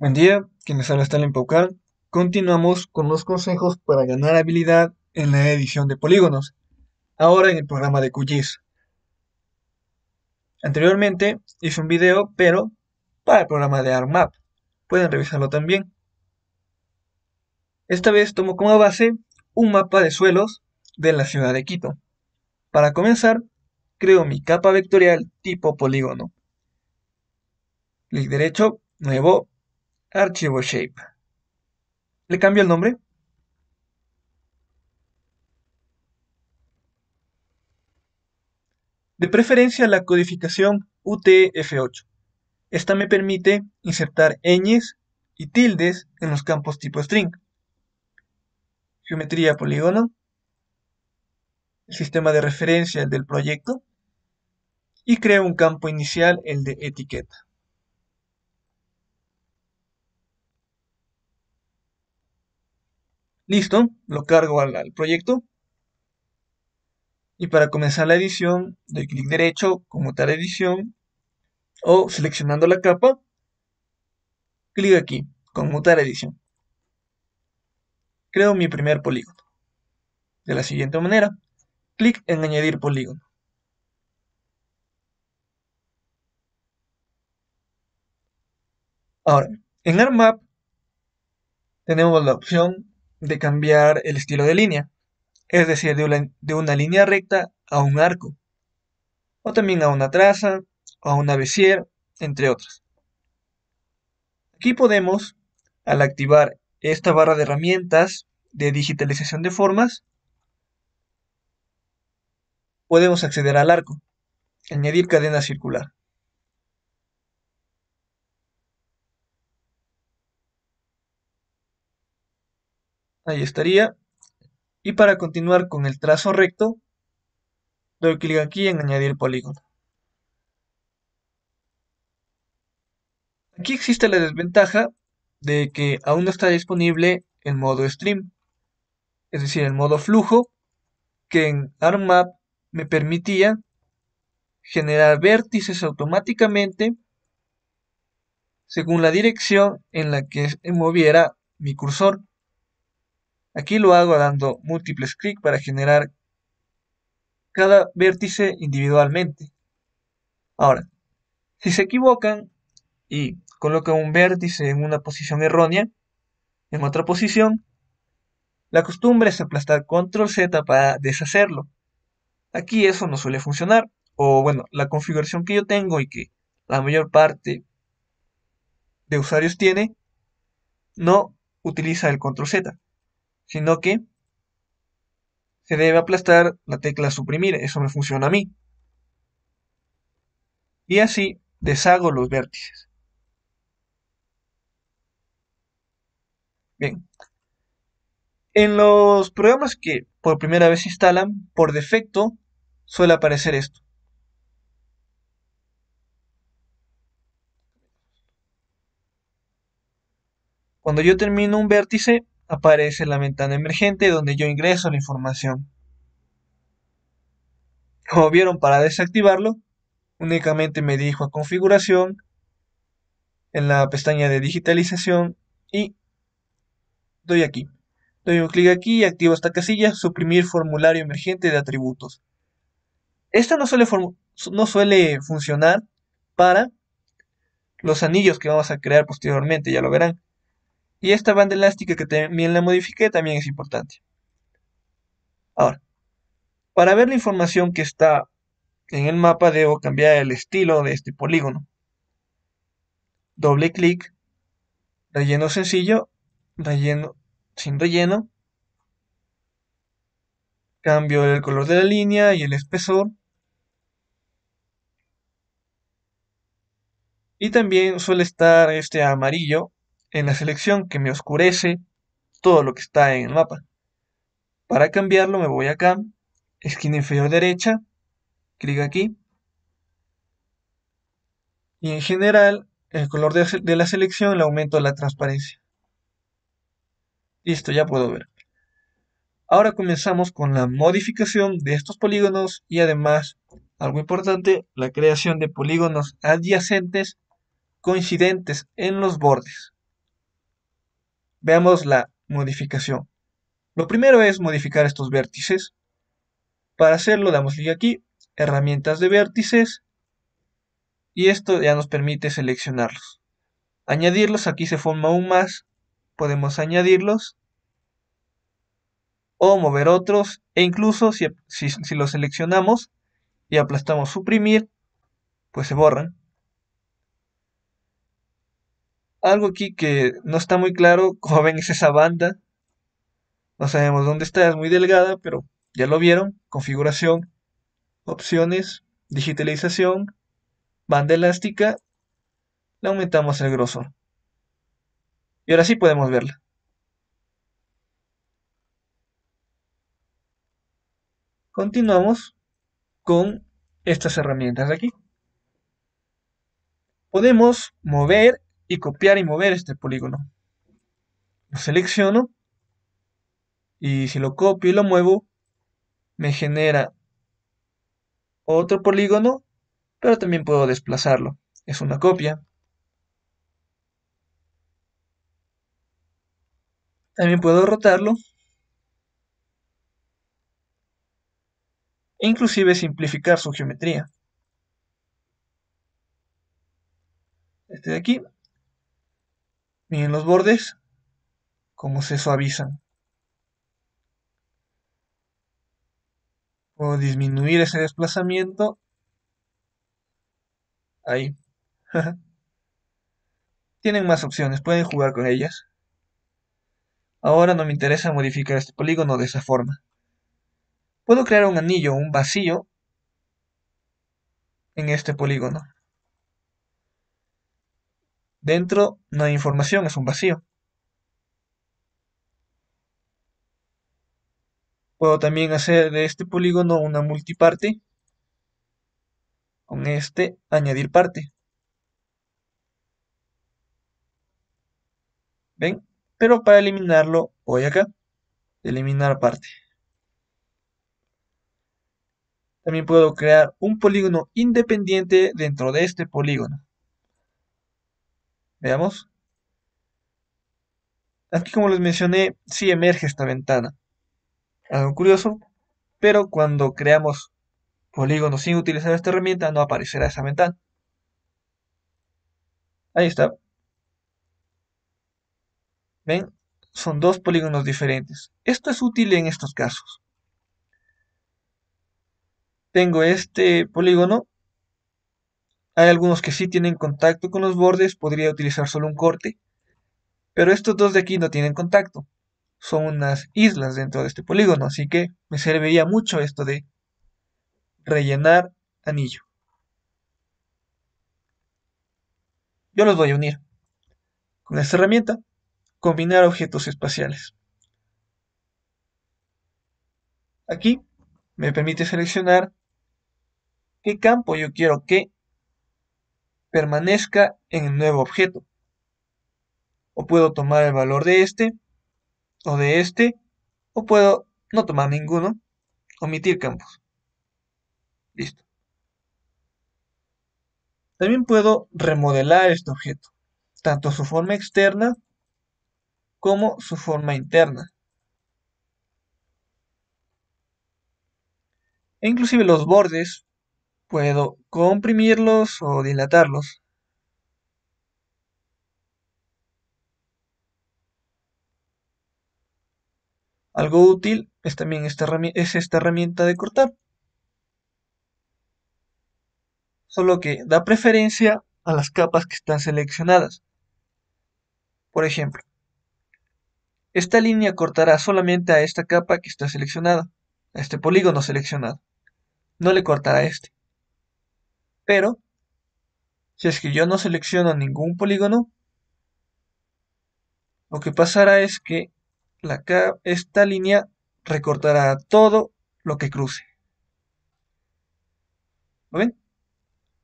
Buen día, quienes habla en Paucal Continuamos con los consejos para ganar habilidad en la edición de polígonos, ahora en el programa de QGIS. Anteriormente hice un video, pero para el programa de ARMAP. Pueden revisarlo también. Esta vez tomo como base un mapa de suelos de la ciudad de Quito. Para comenzar, creo mi capa vectorial tipo polígono. Clic derecho, nuevo, Archivo shape. Le cambio el nombre. De preferencia la codificación UTF8. Esta me permite insertar ñs y tildes en los campos tipo string. Geometría polígono. El sistema de referencia del proyecto. Y creo un campo inicial, el de etiqueta. Listo, lo cargo al, proyecto. Y para comenzar la edición, doy clic derecho, conmutar edición, o seleccionando la capa, clic aquí, conmutar edición. Creo mi primer polígono. De la siguiente manera, clic en añadir polígono. Ahora, en ARMAP tenemos la opción de cambiar el estilo de línea, es decir, de una, línea recta a un arco, o también a una traza, o a una bezier, entre otras. Aquí podemos, al activar esta barra de herramientas de digitalización de formas, podemos acceder al arco, añadir cadena circular. Ahí estaría. Y para continuar con el trazo recto, doy clic aquí en añadir polígono. Aquí existe la desventaja de que aún no está disponible el modo stream, es decir, el modo flujo, que en ARMMap me permitía generar vértices automáticamente según la dirección en la que moviera mi cursor. Aquí lo hago dando múltiples clics para generar cada vértice individualmente. Ahora, si se equivocan y colocan un vértice en una posición errónea, en otra posición, la costumbre es aplastar control Z para deshacerlo. Aquí eso no suele funcionar, o bueno, la configuración que yo tengo y que la mayor parte de usuarios tiene, no utiliza el control Z sino que se debe aplastar la tecla suprimir, eso me funciona a mí. Y así deshago los vértices. Bien. En los programas que por primera vez se instalan, por defecto suele aparecer esto. Cuando yo termino un vértice, aparece la ventana emergente donde yo ingreso la información. Como vieron, para desactivarlo, únicamente me dijo a configuración, en la pestaña de digitalización y doy aquí. Doy un clic aquí y activo esta casilla, suprimir formulario emergente de atributos. Esto no suele, no suele funcionar para los anillos que vamos a crear posteriormente, ya lo verán. Y esta banda elástica que también la modifiqué también es importante. Ahora, para ver la información que está en el mapa debo cambiar el estilo de este polígono. Doble clic, relleno sencillo, relleno sin relleno. Cambio el color de la línea y el espesor. Y también suele estar este amarillo en la selección que me oscurece todo lo que está en el mapa. Para cambiarlo me voy acá, esquina inferior derecha, clic aquí. Y en general, el color de, la selección le aumento la transparencia. Listo, ya puedo ver. Ahora comenzamos con la modificación de estos polígonos y además, algo importante, la creación de polígonos adyacentes coincidentes en los bordes. Veamos la modificación. Lo primero es modificar estos vértices. Para hacerlo damos clic aquí, herramientas de vértices, y esto ya nos permite seleccionarlos. Añadirlos, aquí se forma aún más, podemos añadirlos, o mover otros, e incluso si, si los seleccionamos y aplastamos suprimir, pues se borran algo aquí que no está muy claro, como ven es esa banda, no sabemos dónde está, es muy delgada, pero ya lo vieron, configuración, opciones, digitalización, banda elástica, le aumentamos el grosor. Y ahora sí podemos verla. Continuamos con estas herramientas de aquí. Podemos mover y copiar y mover este polígono. Lo selecciono y si lo copio y lo muevo, me genera otro polígono, pero también puedo desplazarlo. Es una copia. También puedo rotarlo. E inclusive simplificar su geometría. Este de aquí Miren en los bordes, como se suavizan. Puedo disminuir ese desplazamiento. Ahí. Tienen más opciones, pueden jugar con ellas. Ahora no me interesa modificar este polígono de esa forma. Puedo crear un anillo, un vacío, en este polígono. Dentro no hay información, es un vacío. Puedo también hacer de este polígono una multiparte. Con este, añadir parte. ¿Ven? Pero para eliminarlo, voy acá. Eliminar parte. También puedo crear un polígono independiente dentro de este polígono. Veamos. Aquí como les mencioné, sí emerge esta ventana. Algo curioso, pero cuando creamos polígonos sin utilizar esta herramienta no aparecerá esa ventana. Ahí está. ¿Ven? Son dos polígonos diferentes. Esto es útil en estos casos. Tengo este polígono hay algunos que sí tienen contacto con los bordes, podría utilizar solo un corte. Pero estos dos de aquí no tienen contacto. Son unas islas dentro de este polígono, así que me serviría mucho esto de rellenar anillo. Yo los voy a unir. Con esta herramienta, combinar objetos espaciales. Aquí me permite seleccionar qué campo yo quiero que permanezca en el nuevo objeto. O puedo tomar el valor de este, o de este, o puedo no tomar ninguno, omitir campos. Listo. También puedo remodelar este objeto, tanto su forma externa como su forma interna. E inclusive los bordes Puedo comprimirlos o dilatarlos. Algo útil es también esta esta herramienta de cortar. Solo que da preferencia a las capas que están seleccionadas. Por ejemplo, esta línea cortará solamente a esta capa que está seleccionada, a este polígono seleccionado. No le cortará a este. Pero, si es que yo no selecciono ningún polígono, lo que pasará es que la, esta línea recortará todo lo que cruce. ven?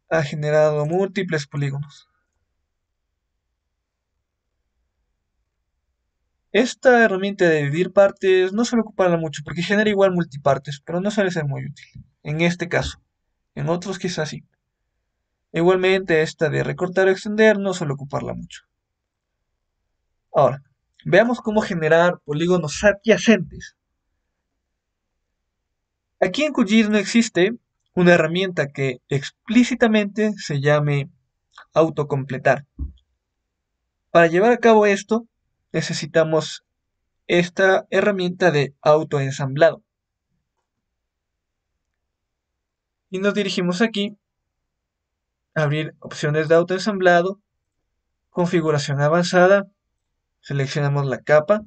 Ha generado múltiples polígonos. Esta herramienta de dividir partes no se le ocupa mucho porque genera igual multipartes, pero no suele ser muy útil. En este caso. En otros quizás sí. Igualmente, esta de recortar o extender no suele ocuparla mucho. Ahora, veamos cómo generar polígonos adyacentes. Aquí en QGIS no existe una herramienta que explícitamente se llame autocompletar. Para llevar a cabo esto, necesitamos esta herramienta de autoensamblado. Y nos dirigimos aquí abrir opciones de autoensamblado, configuración avanzada, seleccionamos la capa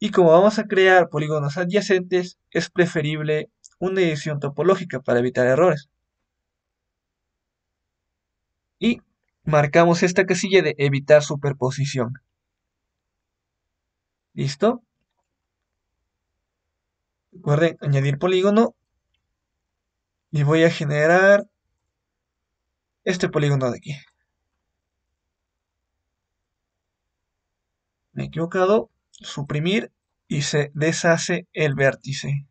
y como vamos a crear polígonos adyacentes, es preferible una edición topológica para evitar errores. Y marcamos esta casilla de evitar superposición. ¿Listo? Recuerden añadir polígono y voy a generar este polígono de aquí. Me he equivocado. Suprimir y se deshace el vértice.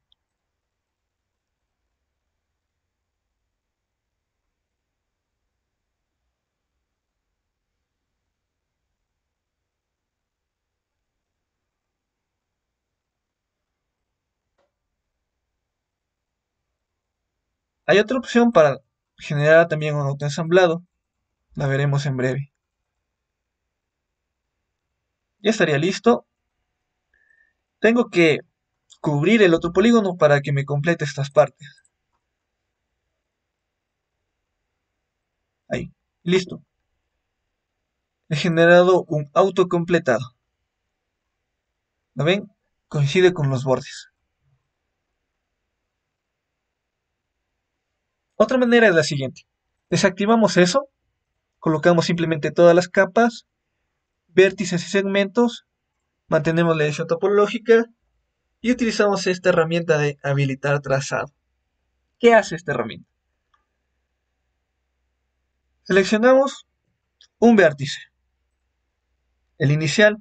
Hay otra opción para generará también un auto ensamblado, La veremos en breve. Ya estaría listo. Tengo que cubrir el otro polígono para que me complete estas partes. Ahí, listo. He generado un auto completado. ¿Lo ven? Coincide con los bordes. Otra manera es la siguiente. Desactivamos eso, colocamos simplemente todas las capas, vértices y segmentos, mantenemos la edición topológica y utilizamos esta herramienta de habilitar trazado. ¿Qué hace esta herramienta? Seleccionamos un vértice, el inicial.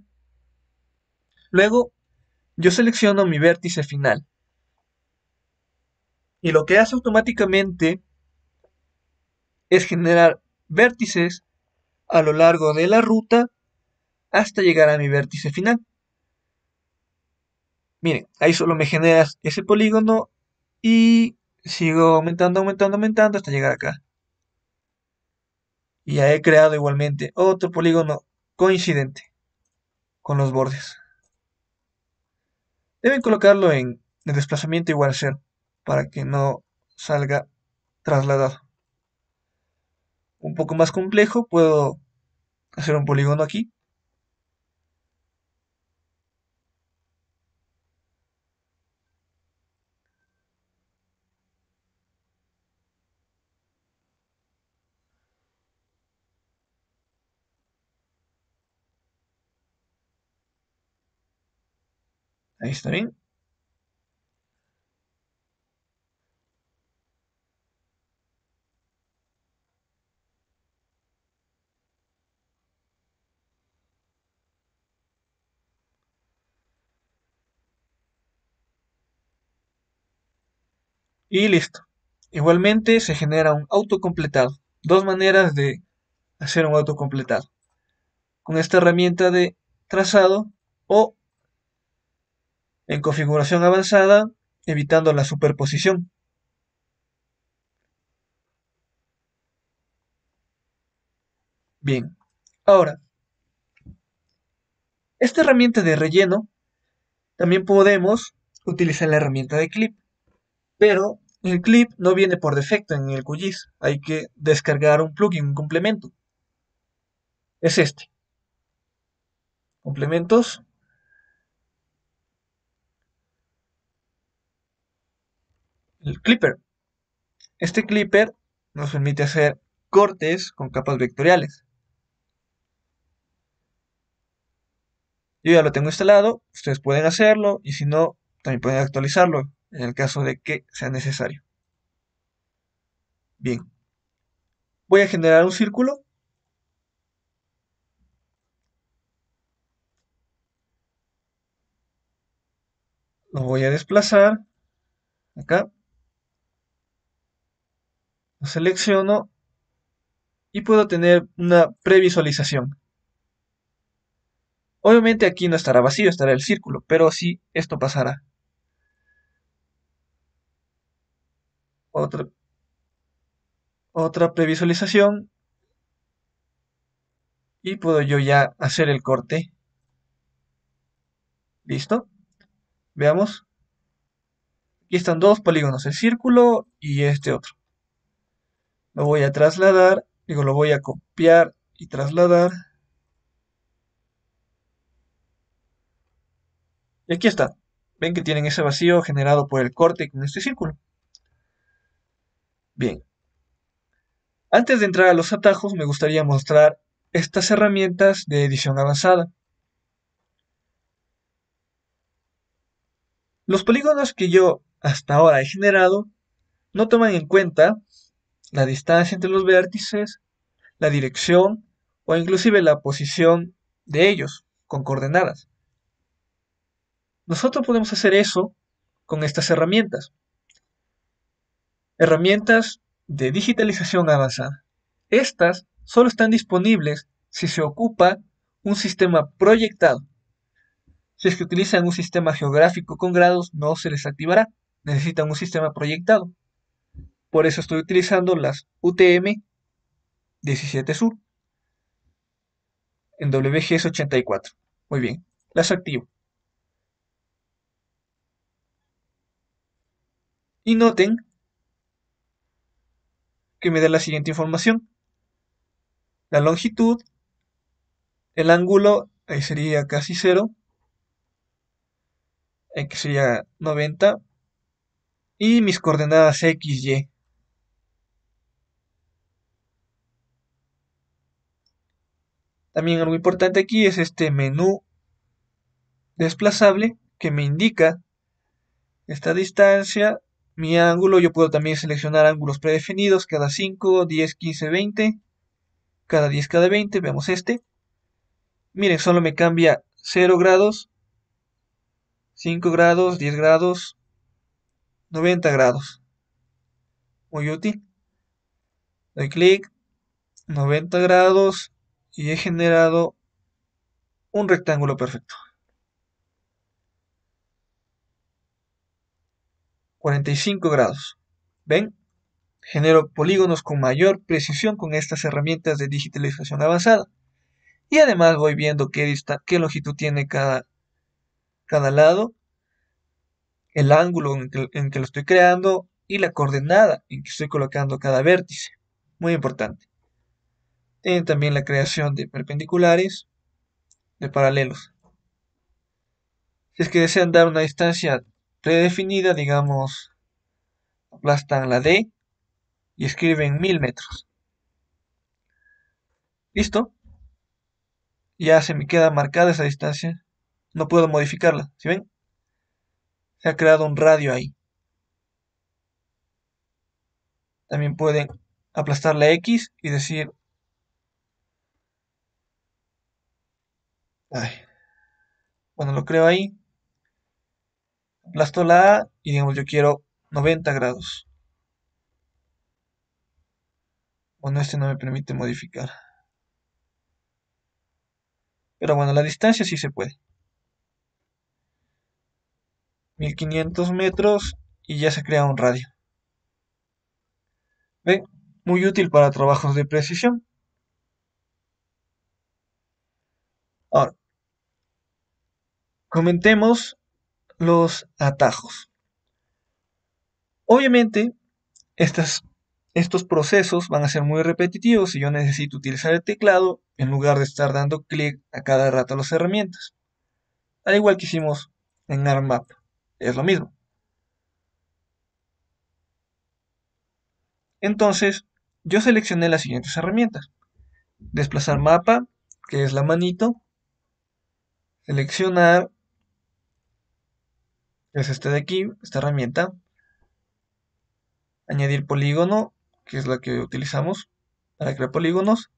Luego yo selecciono mi vértice final. Y lo que hace automáticamente es generar vértices a lo largo de la ruta hasta llegar a mi vértice final. Miren, ahí solo me generas ese polígono y sigo aumentando, aumentando, aumentando hasta llegar acá. Y ya he creado igualmente otro polígono coincidente con los bordes. Deben colocarlo en el desplazamiento igual a cero para que no salga trasladado un poco más complejo, puedo hacer un polígono aquí. Ahí está bien. Y listo. Igualmente se genera un autocompletado. Dos maneras de hacer un autocompletado. Con esta herramienta de trazado o en configuración avanzada evitando la superposición. Bien, ahora, esta herramienta de relleno también podemos utilizar la herramienta de clip pero el clip no viene por defecto en el QGIS, hay que descargar un plugin, un complemento. Es este. Complementos. El clipper. Este clipper nos permite hacer cortes con capas vectoriales. Yo ya lo tengo instalado, ustedes pueden hacerlo y si no, también pueden actualizarlo en el caso de que sea necesario. Bien, voy a generar un círculo. Lo voy a desplazar acá. Lo selecciono y puedo tener una previsualización. Obviamente aquí no estará vacío, estará el círculo, pero si esto pasará. Otra, otra previsualización. Y puedo yo ya hacer el corte. ¿Listo? Veamos. Aquí están dos polígonos, el círculo y este otro. Lo voy a trasladar, digo, lo voy a copiar y trasladar. Y aquí está. Ven que tienen ese vacío generado por el corte con este círculo. Bien. Antes de entrar a los atajos, me gustaría mostrar estas herramientas de edición avanzada. Los polígonos que yo hasta ahora he generado no toman en cuenta la distancia entre los vértices, la dirección o inclusive la posición de ellos con coordenadas. Nosotros podemos hacer eso con estas herramientas herramientas de digitalización avanzada. Estas solo están disponibles si se ocupa un sistema proyectado. Si es que utilizan un sistema geográfico con grados, no se les activará. Necesitan un sistema proyectado. Por eso estoy utilizando las UTM 17 Sur en WGS 84. Muy bien, las activo. Y noten que me dé la siguiente información. La longitud, el ángulo, ahí sería casi 0, que sería 90, y mis coordenadas x, y. También algo importante aquí es este menú desplazable que me indica esta distancia mi ángulo. Yo puedo también seleccionar ángulos predefinidos cada 5, 10, 15, 20. Cada 10, cada 20. Veamos este. Miren, solo me cambia 0 grados, 5 grados, 10 grados, 90 grados. Muy útil. Doy clic, 90 grados y he generado un rectángulo perfecto. 45 grados. ¿Ven? Genero polígonos con mayor precisión con estas herramientas de digitalización avanzada. Y además voy viendo qué, qué longitud tiene cada, cada lado, el ángulo en que, que lo estoy creando y la coordenada en que estoy colocando cada vértice. Muy importante. Tienen también la creación de perpendiculares, de paralelos. Si es que desean dar una distancia predefinida, digamos, aplastan la D y escriben mil metros. ¿Listo? Ya se me queda marcada esa distancia. No puedo modificarla, ¿sí ven? Se ha creado un radio ahí. También pueden aplastar la X y decir... Bueno, lo creo ahí aplasto y digamos yo quiero 90 grados. Bueno, este no me permite modificar. Pero bueno, la distancia sí se puede. 1500 metros y ya se crea un radio. ¿Ven? Muy útil para trabajos de precisión. Ahora, comentemos los atajos. Obviamente, estas, estos procesos van a ser muy repetitivos y yo necesito utilizar el teclado en lugar de estar dando clic a cada rato a las herramientas. Al igual que hicimos en Map es lo mismo. Entonces, yo seleccioné las siguientes herramientas. Desplazar mapa, que es la manito. Seleccionar es este de aquí, esta herramienta. Añadir polígono, que es la que utilizamos para crear polígonos.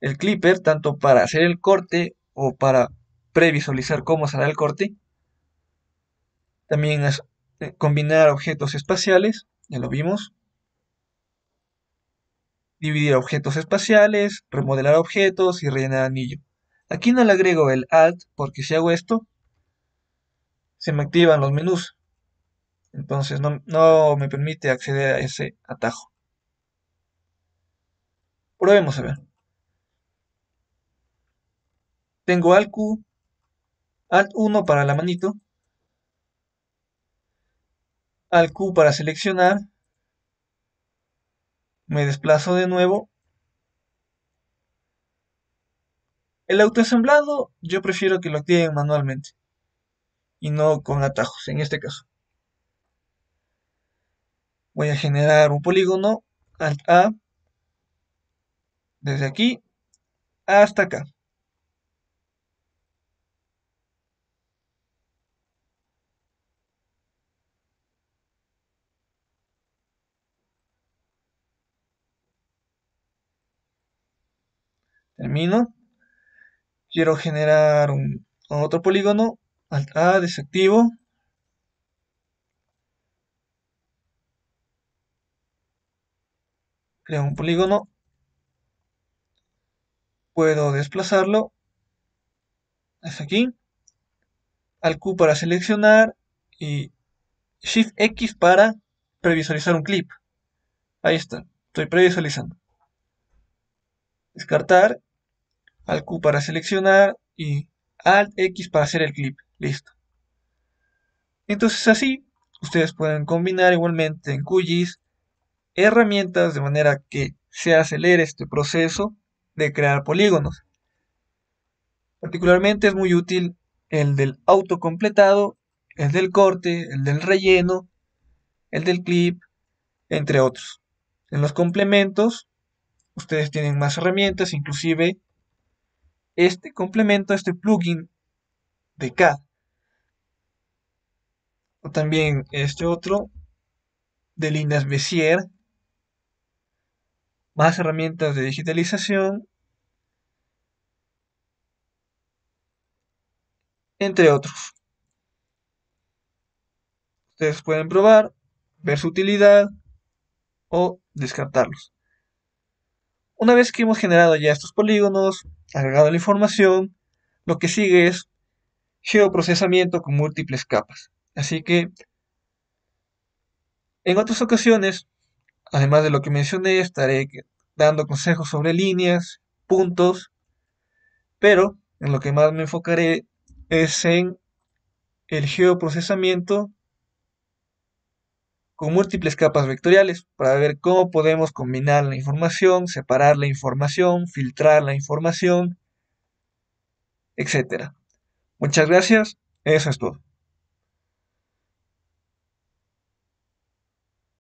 El clipper, tanto para hacer el corte o para previsualizar cómo será el corte. También es eh, combinar objetos espaciales, ya lo vimos. Dividir objetos espaciales, remodelar objetos y rellenar anillo. Aquí no le agrego el alt porque si hago esto, se me activan los menús. Entonces no, me permite acceder a ese atajo. Probemos a ver. Tengo Alt Q, Alt 1 para la manito, Alt Q para seleccionar, me desplazo de nuevo. El autoensamblado yo prefiero que lo activen manualmente y no con atajos en este caso. Voy a generar un polígono Alt A desde aquí hasta acá. Termino. Quiero generar un, otro polígono Alt A, desactivo. Creo un polígono. Puedo desplazarlo hasta aquí. Al Q para seleccionar y Shift X para previsualizar un clip. Ahí está, estoy previsualizando. Descartar, Al Q para seleccionar y Alt X para hacer el clip. Listo. Entonces así, ustedes pueden combinar igualmente en QGIS herramientas de manera que se acelere este proceso de crear polígonos. Particularmente es muy útil el del autocompletado, el del corte, el del relleno, el del clip, entre otros. En los complementos, ustedes tienen más herramientas, inclusive este complemento, este plugin de CAD, también este otro de líneas Bessier. Más herramientas de digitalización. Entre otros. Ustedes pueden probar, ver su utilidad o descartarlos. Una vez que hemos generado ya estos polígonos, agregado la información, lo que sigue es geoprocesamiento con múltiples capas. Así que, en otras ocasiones, además de lo que mencioné, estaré dando consejos sobre líneas, puntos, pero en lo que más me enfocaré es en el geoprocesamiento con múltiples capas vectoriales para ver cómo podemos combinar la información, separar la información, filtrar la información, etc. Muchas gracias, eso es todo.